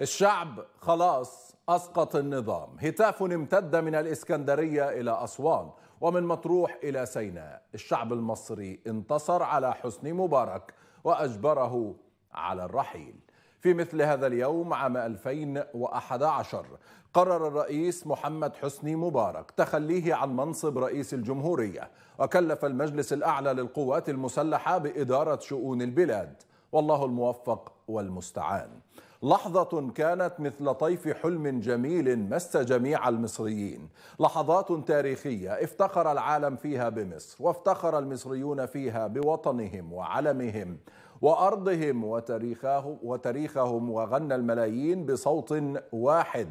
الشعب خلاص اسقط النظام هتاف امتد من الاسكندريه الى اسوان ومن مطروح الى سيناء الشعب المصري انتصر على حسني مبارك واجبره على الرحيل في مثل هذا اليوم عام 2011 قرر الرئيس محمد حسني مبارك تخليه عن منصب رئيس الجمهوريه وكلف المجلس الاعلى للقوات المسلحه باداره شؤون البلاد والله الموفق والمستعان لحظة كانت مثل طيف حلم جميل مس جميع المصريين لحظات تاريخية افتخر العالم فيها بمصر وافتخر المصريون فيها بوطنهم وعلمهم وأرضهم وتاريخهم, وتاريخهم وغنى الملايين بصوت واحد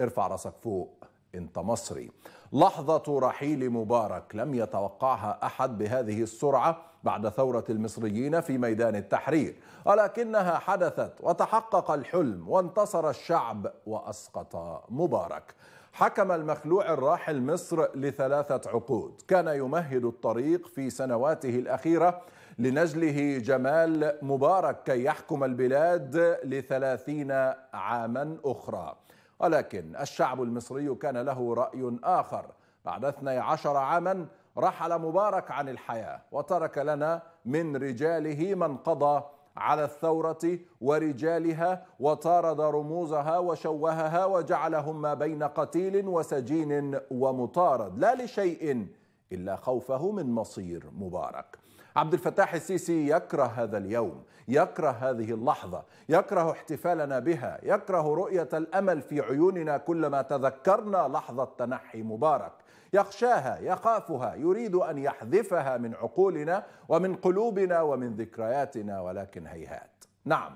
ارفع راسك فوق انت مصري لحظة رحيل مبارك لم يتوقعها أحد بهذه السرعة بعد ثورة المصريين في ميدان التحرير ولكنها حدثت وتحقق الحلم وانتصر الشعب وأسقط مبارك حكم المخلوع الراحل مصر لثلاثة عقود كان يمهد الطريق في سنواته الأخيرة لنجله جمال مبارك كي يحكم البلاد لثلاثين عاما أخرى ولكن الشعب المصري كان له رأي آخر بعد 12 عاما رحل مبارك عن الحياة وترك لنا من رجاله من قضى على الثورة ورجالها وطارد رموزها وشوهها وجعلهم ما بين قتيل وسجين ومطارد لا لشيء إلا خوفه من مصير مبارك عبد الفتاح السيسي يكره هذا اليوم يكره هذه اللحظة يكره احتفالنا بها يكره رؤية الأمل في عيوننا كلما تذكرنا لحظة تنحي مبارك يخشاها يخافها يريد أن يحذفها من عقولنا ومن قلوبنا ومن ذكرياتنا ولكن هيهات نعم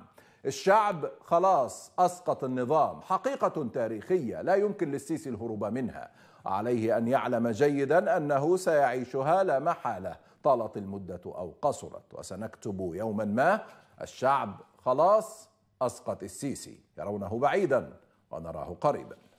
الشعب خلاص اسقط النظام حقيقه تاريخيه لا يمكن للسيسي الهروب منها عليه ان يعلم جيدا انه سيعيشها لا محاله طالت المده او قصرت وسنكتب يوما ما الشعب خلاص اسقط السيسي يرونه بعيدا ونراه قريبا